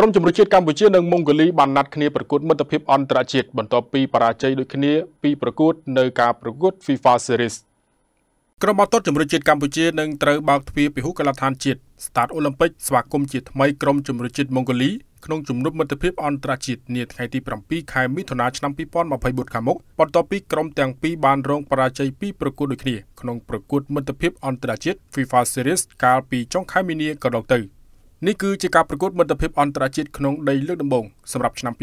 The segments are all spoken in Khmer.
ក្រុមជម្រើសជាតិកម្ពុជានិងម៉ុងហ្គូលីបានណាត់គ្នាប្រកួតមិត្តភាពអន្តរជាតិបន្ទាប់ពីបរាជ័យដូចគ្នាពីប្រកួតនៅការប្រកួត FIFA Series ក្រុមបាល់ទាត់ជម្រើសជាតិកម្ពុជានឹងត្រូវបើកទ្វារពិហុកលដ្ឋានជាតិ Start Olympic ស្វាគមន៍ជាថ្មីក្រុមជម្រើសជាតិម៉ុងហ្គូលីក្នុងជំនុំមិត្តភាពអន្តរជាតិនាថ្ងៃទី7ខែមិថុនាឆ្នាំ2024ខាងមុខបន្ទាប់ពីក្រុមទាំងពីរបានរងបរាជ័យពីប្រកួតដូចគ្នាក្នុងប្រកួតមិត្តភាពអន្តរជាតិ FIFA Series កាលពីចុងខែមីនាកន្លងទៅ។នេះគឺជាការប្រកួតមិត្តភាពអន្តរជាតិក្នុងដីលើកដំបូងសម្រាប់ឆ្នាំ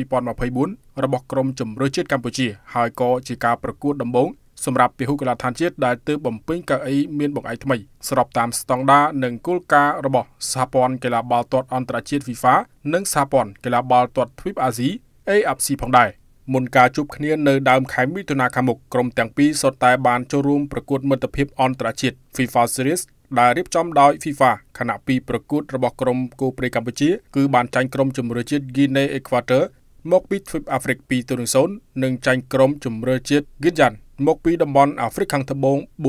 2024របស់ក្រុមជម្រើសជាតិកម្ពុជាហើយក៏ជាការប្រកួតដំបូងសម្រាប់ពហុកីឡាដ្ឋានជាតិដែលទើបបំពេញកៅអីមានបង្អែកថ្មីស្របតាមស្តង់ដារនិងគោលការណ៍របស់សហព័ន្ធកីឡាបាល់ទាត់អន្តរជាតិ FIFA និងសហព័ន្ធកីឡាបាល់ទាត់ទ្វីបអាស៊ី AFC ផងដែរមុនការជួបគ្នានៅដើមខែមិថុនាខាងមុខក្រុមទាំងពីរសុទ្ធតែបានចូលរួមប្រកួតមិត្តភាពអន្តរជាតិ FIFA Series ដែលរៀបចំដោយ FIFA ខណៈពីប្រកួតរបស់ក្រុមគូប្រេកម្ពុជាគឺបានចាញ់ក្រុមជម្រើសជាតិ Guinea Equator មកពីទ្វីបអាហ្វ្រិក2 0និងចាញ់ក្រុមជម្រើសជាតិ Guinea មកពីតំបន់អាហ្វ្រិកខាងត្បូង4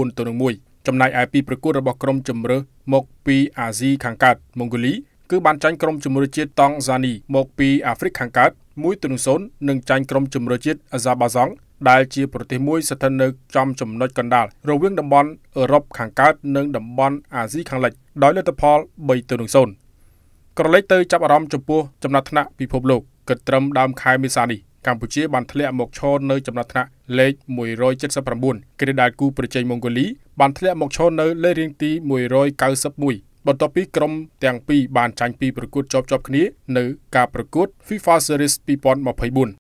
1ចំណែកឯពីប្រកួតរបស់ក្រុមជម្រើសមកពីអាស៊ីខាងកើតម៉ុងហ្គូលីគឺបានចាញ់ក្រុមជម្រើសជាតិតង់ហ្សានីមកពីអាហ្វ្រិកខាងកើត1 0និងចាញ់ក្រុមជម្រើសជាតិអាហ្សាបាសង់ដែលជាប្រទេសមួយស្ថិតនៅចំចំណុចកណ្ដាលរវាងតំបន់អឺរ៉ុបខាងកើតនិងតំបន់អាស៊ីខាងលិចដោយលទ្ធផល3ទៅ0ក្រឡេកទៅចាប់អារម្មណ៍ចំពោះចំណាត់ថ្នាក់ពិភពលោកគិតត្រឹមដើមខែមេសានេះកម្ពុជាបានធ្លាក់មកឈរនៅចំណាត់ថ្នាក់លេខ179ក្រេដាលគូប្រជែងម៉ុងហ្គោលីបានធ្លាក់មកឈរនៅលេខរៀងទី191បន្ទាប់ពីក្រុមទាំងពីរបានចាញ់ពីប្រកួតជាប់ជាប់គ្នានៅការប្រកួត FIFA Series 2024